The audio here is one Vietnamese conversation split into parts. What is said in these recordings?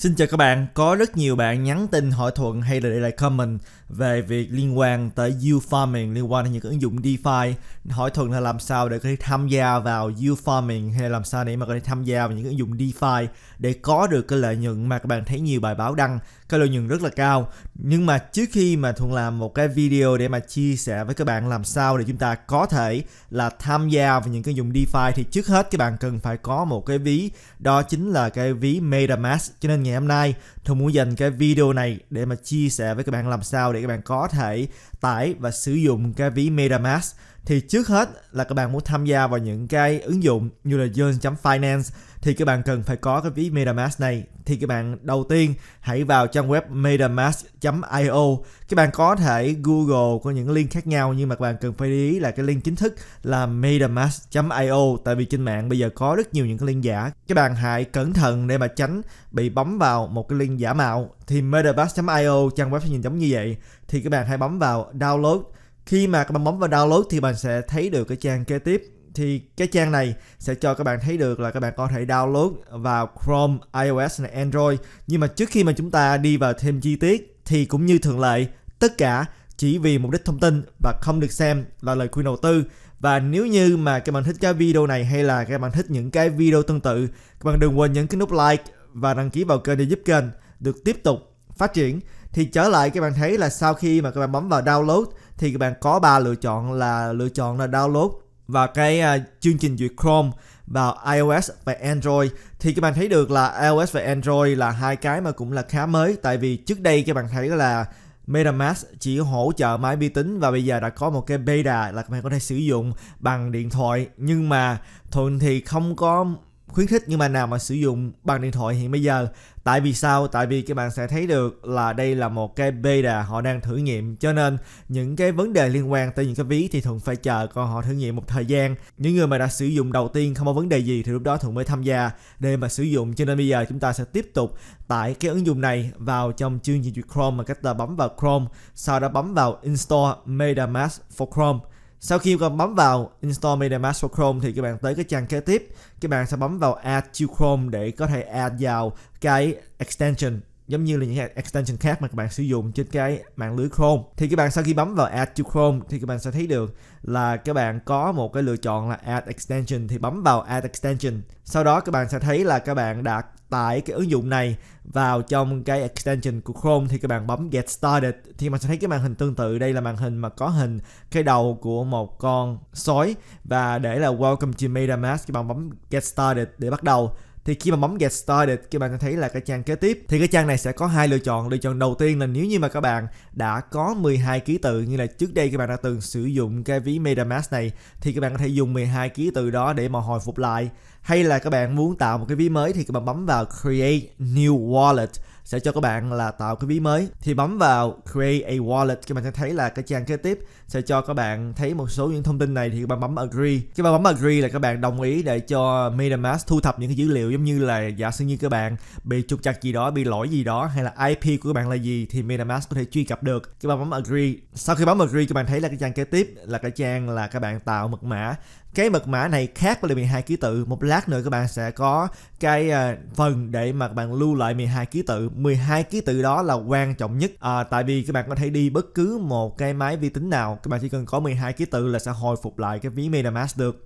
Xin chào các bạn, có rất nhiều bạn nhắn tin hỏi thuận hay là để lại comment về việc liên quan tới U-Farming, liên quan đến những ứng dụng DeFi. Hỏi thuận là làm sao để có thể tham gia vào U-Farming hay là làm sao để mà có thể tham gia vào những ứng dụng DeFi để có được cái lợi nhuận mà các bạn thấy nhiều bài báo đăng cái lợi nhuận rất là cao nhưng mà trước khi mà thuận làm một cái video để mà chia sẻ với các bạn làm sao để chúng ta có thể là tham gia vào những cái dùng DeFi thì trước hết các bạn cần phải có một cái ví đó chính là cái ví MetaMask cho nên ngày hôm nay thuận muốn dành cái video này để mà chia sẻ với các bạn làm sao để các bạn có thể tải và sử dụng cái ví MetaMask thì trước hết là các bạn muốn tham gia vào những cái ứng dụng như là Jones.finance thì các bạn cần phải có cái ví MetaMask này thì các bạn đầu tiên hãy vào trang web metamask.io các bạn có thể google có những link khác nhau nhưng mà các bạn cần phải để ý là cái link chính thức là metamask.io tại vì trên mạng bây giờ có rất nhiều những cái link giả các bạn hãy cẩn thận để mà tránh bị bấm vào một cái link giả mạo thì metamask.io trang web sẽ nhìn giống như vậy thì các bạn hãy bấm vào download khi mà các bạn bấm vào download thì bạn sẽ thấy được cái trang kế tiếp thì cái trang này sẽ cho các bạn thấy được là các bạn có thể download vào Chrome, iOS này Android. Nhưng mà trước khi mà chúng ta đi vào thêm chi tiết thì cũng như thường lệ, tất cả chỉ vì mục đích thông tin và không được xem là lời khuyên đầu tư. Và nếu như mà các bạn thích cái video này hay là các bạn thích những cái video tương tự, các bạn đừng quên nhấn cái nút like và đăng ký vào kênh để giúp kênh được tiếp tục phát triển. Thì trở lại các bạn thấy là sau khi mà các bạn bấm vào download thì các bạn có ba lựa chọn là lựa chọn là download và cái uh, chương trình duyệt Chrome vào iOS và Android thì các bạn thấy được là iOS và Android là hai cái mà cũng là khá mới tại vì trước đây các bạn thấy là MetaMask chỉ hỗ trợ máy vi tính và bây giờ đã có một cái beta là các bạn có thể sử dụng bằng điện thoại nhưng mà Thuận thì không có khuyến khích những bạn nào mà sử dụng bằng điện thoại hiện bây giờ tại vì sao tại vì các bạn sẽ thấy được là đây là một cái beta họ đang thử nghiệm cho nên những cái vấn đề liên quan tới những cái ví thì thường phải chờ còn họ thử nghiệm một thời gian những người mà đã sử dụng đầu tiên không có vấn đề gì thì lúc đó thường mới tham gia để mà sử dụng cho nên bây giờ chúng ta sẽ tiếp tục tải cái ứng dụng này vào trong chương trình duyệt Chrome bằng cách là bấm vào Chrome sau đó bấm vào install MetaMask for Chrome sau khi các bạn bấm vào Install Media for Chrome thì các bạn tới cái trang kế tiếp Các bạn sẽ bấm vào Add to Chrome để có thể add vào cái extension giống như là những extension khác mà các bạn sử dụng trên cái mạng lưới Chrome thì các bạn sau khi bấm vào Add to Chrome thì các bạn sẽ thấy được là các bạn có một cái lựa chọn là Add Extension thì bấm vào Add Extension sau đó các bạn sẽ thấy là các bạn đã tải cái ứng dụng này vào trong cái extension của Chrome thì các bạn bấm Get Started thì mình sẽ thấy cái màn hình tương tự đây là màn hình mà có hình cái đầu của một con sói và để là Welcome to MetaMask các bạn bấm Get Started để bắt đầu thì khi mà bấm get started các bạn sẽ thấy là cái trang kế tiếp thì cái trang này sẽ có hai lựa chọn lựa chọn đầu tiên là nếu như mà các bạn đã có 12 ký tự như là trước đây các bạn đã từng sử dụng cái ví MetaMask này thì các bạn có thể dùng 12 ký tự đó để mà hồi phục lại hay là các bạn muốn tạo một cái ví mới thì các bạn bấm vào create new wallet sẽ cho các bạn là tạo cái ví mới thì bấm vào create a wallet các bạn sẽ thấy là cái trang kế tiếp sẽ cho các bạn thấy một số những thông tin này thì các bạn bấm agree các bạn bấm agree là các bạn đồng ý để cho MetaMask thu thập những cái dữ liệu giống như là giả sử như các bạn bị trục chặt gì đó bị lỗi gì đó hay là IP của các bạn là gì thì MetaMask có thể truy cập được các bạn bấm agree sau khi bấm agree các bạn thấy là cái trang kế tiếp là cái trang là các bạn tạo mật mã cái mật mã này khác với lại 12 ký tự một lát nữa các bạn sẽ có cái ờ, phần để mà các bạn lưu lại 12 ký tự 12 ký tự đó là quan trọng nhất à, tại vì các bạn có thể đi bất cứ một cái máy vi tính nào các bạn chỉ cần có 12 ký tự là sẽ hồi phục lại cái ví MetaMask được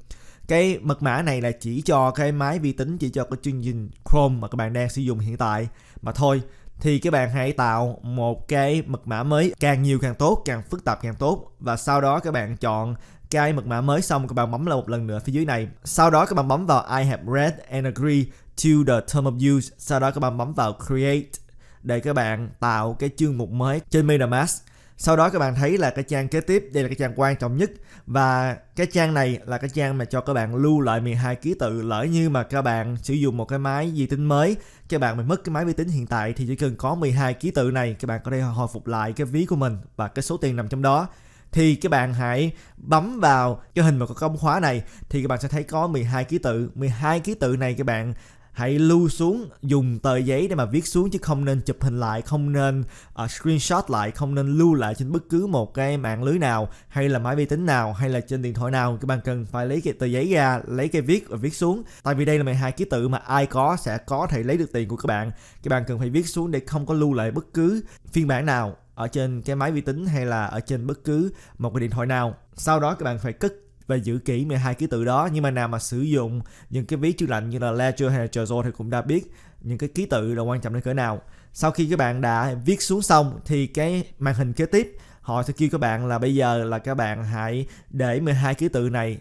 cái mật mã này là chỉ cho cái máy vi tính chỉ cho cái chương trình Chrome mà các bạn đang sử dụng hiện tại mà thôi thì các bạn hãy tạo một cái mật mã mới càng nhiều càng tốt càng phức tạp càng tốt và sau đó các bạn chọn cái mật mã mới xong các bạn bấm lại một lần nữa phía dưới này sau đó các bạn bấm vào I have read and agree to the term of use sau đó các bạn bấm vào create để các bạn tạo cái chương mục mới trên MetaMask sau đó các bạn thấy là cái trang kế tiếp đây là cái trang quan trọng nhất và cái trang này là cái trang mà cho các bạn lưu lại 12 ký tự lỡ như mà các bạn sử dụng một cái máy vi tính mới các bạn bị mất cái máy vi tính hiện tại thì chỉ cần có 12 ký tự này các bạn có thể hồi phục lại cái ví của mình và cái số tiền nằm trong đó thì các bạn hãy bấm vào cái hình mà có công khóa này thì các bạn sẽ thấy có 12 ký tự 12 ký tự này các bạn hãy lưu xuống dùng tờ giấy để mà viết xuống chứ không nên chụp hình lại không nên uh, screenshot lại không nên lưu lại trên bất cứ một cái mạng lưới nào hay là máy vi tính nào hay là trên điện thoại nào các bạn cần phải lấy cái tờ giấy ra lấy cái viết và viết xuống tại vì đây là 12 ký tự mà ai có sẽ có thể lấy được tiền của các bạn các bạn cần phải viết xuống để không có lưu lại bất cứ phiên bản nào ở trên cái máy vi tính hay là ở trên bất cứ một cái điện thoại nào sau đó các bạn phải cất và giữ kỹ 12 ký tự đó nhưng mà nào mà sử dụng những cái ví chữ lạnh như là Ledger hay là Trezor thì cũng đã biết những cái ký tự là quan trọng đến cỡ nào sau khi các bạn đã viết xuống xong thì cái màn hình kế tiếp họ sẽ kêu các bạn là bây giờ là các bạn hãy để 12 ký tự này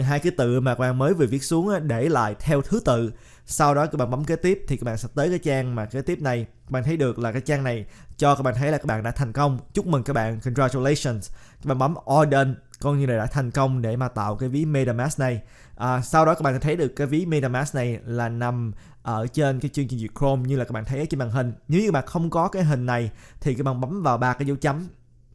hai cái từ mà các bạn mới vừa viết xuống để lại theo thứ tự sau đó các bạn bấm kế tiếp thì các bạn sẽ tới cái trang mà kế tiếp này các bạn thấy được là cái trang này cho các bạn thấy là các bạn đã thành công chúc mừng các bạn congratulations các bạn bấm all done coi như là đã thành công để mà tạo cái ví MetaMask này à, sau đó các bạn sẽ thấy được cái ví MetaMask này là nằm ở trên cái chương trình duyệt Chrome như là các bạn thấy ở trên màn hình nếu như bạn không có cái hình này thì các bạn bấm vào ba cái dấu chấm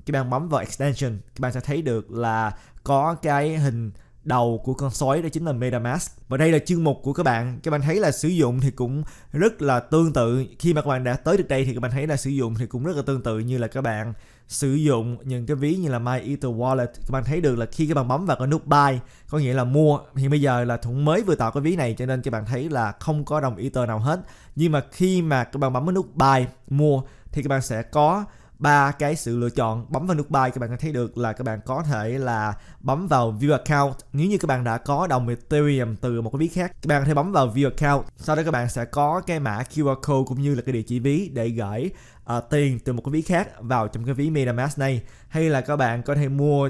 các bạn bấm vào extension các bạn sẽ thấy được là có cái hình đầu của con sói đó chính là MetaMask và đây là chương mục của các bạn các bạn thấy là sử dụng thì cũng rất là tương tự khi mà các bạn đã tới được đây thì các bạn thấy là sử dụng thì cũng rất là tương tự như là các bạn sử dụng những cái ví như là My Ether Wallet các bạn thấy được là khi các bạn bấm vào cái nút buy có nghĩa là mua thì bây giờ là thủng mới vừa tạo cái ví này cho nên các bạn thấy là không có đồng Ether nào hết nhưng mà khi mà các bạn bấm cái nút buy mua thì các bạn sẽ có ba cái sự lựa chọn bấm vào nút buy các bạn có thấy được là các bạn có thể là bấm vào view account nếu như các bạn đã có đồng ethereum từ một cái ví khác các bạn có thể bấm vào view account sau đó các bạn sẽ có cái mã qr code cũng như là cái địa chỉ ví để gửi uh, tiền từ một cái ví khác vào trong cái ví metamask này hay là các bạn có thể mua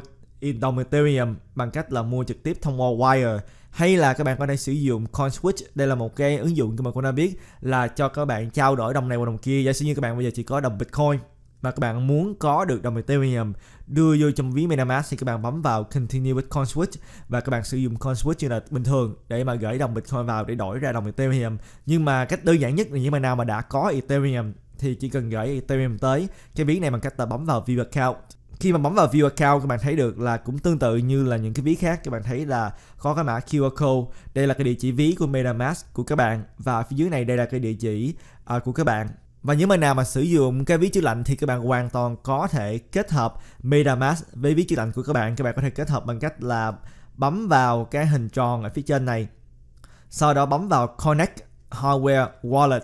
đồng ethereum bằng cách là mua trực tiếp thông qua wire hay là các bạn có thể sử dụng CoinSwitch đây là một cái ứng dụng mà cô đã biết là cho các bạn trao đổi đồng này qua đồng kia giả sử như các bạn bây giờ chỉ có đồng Bitcoin mà các bạn muốn có được đồng Ethereum đưa vô trong ví MetaMask thì các bạn bấm vào Continue with Coin Switch và các bạn sử dụng Coin Switch như là bình thường để mà gửi đồng Bitcoin vào để đổi ra đồng Ethereum. Nhưng mà cách đơn giản nhất là những bạn nào mà đã có Ethereum thì chỉ cần gửi Ethereum tới cái ví này bằng cách là bấm vào View Account khi mà bấm vào view account các bạn thấy được là cũng tương tự như là những cái ví khác các bạn thấy là có cái mã QR code đây là cái địa chỉ ví của MetaMask của các bạn và phía dưới này đây là cái địa chỉ uh, của các bạn và những bạn nào mà sử dụng cái ví chữ lạnh thì các bạn hoàn toàn có thể kết hợp MetaMask với ví chữ lạnh của các bạn. Các bạn có thể kết hợp bằng cách là bấm vào cái hình tròn ở phía trên này. Sau đó bấm vào Connect Hardware Wallet.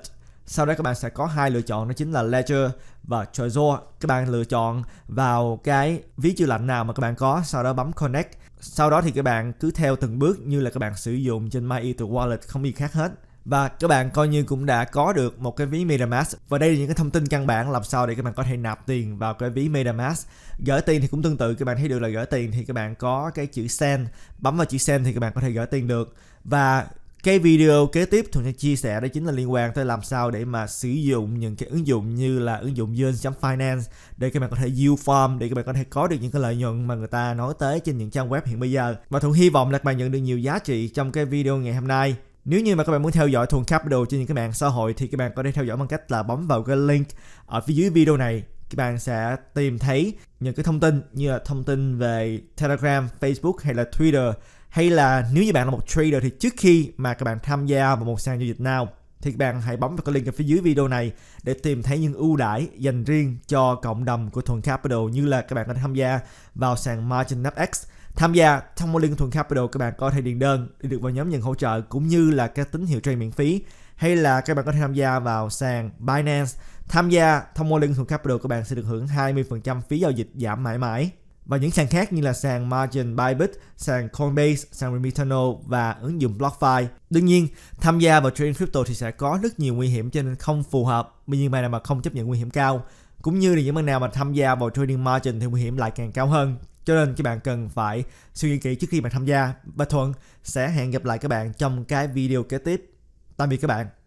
Sau đó các bạn sẽ có hai lựa chọn đó chính là Ledger và Trezor. Các bạn lựa chọn vào cái ví chữ lạnh nào mà các bạn có, sau đó bấm Connect. Sau đó thì các bạn cứ theo từng bước như là các bạn sử dụng trên My Ether Wallet không gì khác hết và các bạn coi như cũng đã có được một cái ví MetaMask và đây là những cái thông tin căn bản làm sao để các bạn có thể nạp tiền vào cái ví MetaMask gửi tiền thì cũng tương tự các bạn thấy được là gửi tiền thì các bạn có cái chữ send bấm vào chữ send thì các bạn có thể gửi tiền được và cái video kế tiếp thuận sẽ chia sẻ đó chính là liên quan tới làm sao để mà sử dụng những cái ứng dụng như là ứng dụng Yearn.finance để các bạn có thể yield farm để các bạn có thể có được những cái lợi nhuận mà người ta nói tới trên những trang web hiện bây giờ và thuận hy vọng là các bạn nhận được nhiều giá trị trong cái video ngày hôm nay nếu như mà các bạn muốn theo dõi Thuần Capital trên những cái mạng xã hội thì các bạn có thể theo dõi bằng cách là bấm vào cái link ở phía dưới video này các bạn sẽ tìm thấy những cái thông tin như là thông tin về Telegram, Facebook hay là Twitter hay là nếu như bạn là một trader thì trước khi mà các bạn tham gia vào một sàn giao dịch nào thì các bạn hãy bấm vào cái link ở phía dưới video này để tìm thấy những ưu đãi dành riêng cho cộng đồng của Thuần Capital như là các bạn đã tham gia vào sàn Margin X Tham gia thông qua liên Thuần Capital các bạn có thể điền đơn để được vào nhóm nhận hỗ trợ cũng như là các tín hiệu trade miễn phí hay là các bạn có thể tham gia vào sàn Binance. Tham gia thông qua liên thuộc Capital các bạn sẽ được hưởng 20% phí giao dịch giảm mãi mãi. Và những sàn khác như là sàn Margin Bybit, sàn Coinbase, sàn Remitano và ứng dụng BlockFi. Đương nhiên, tham gia vào trading crypto thì sẽ có rất nhiều nguy hiểm cho nên không phù hợp. Bây nhiên bạn nào mà không chấp nhận nguy hiểm cao, cũng như là những bạn nào mà tham gia vào trading margin thì nguy hiểm lại càng cao hơn cho nên các bạn cần phải suy nghĩ kỹ trước khi bạn tham gia. Và Thuận sẽ hẹn gặp lại các bạn trong cái video kế tiếp. Tạm biệt các bạn.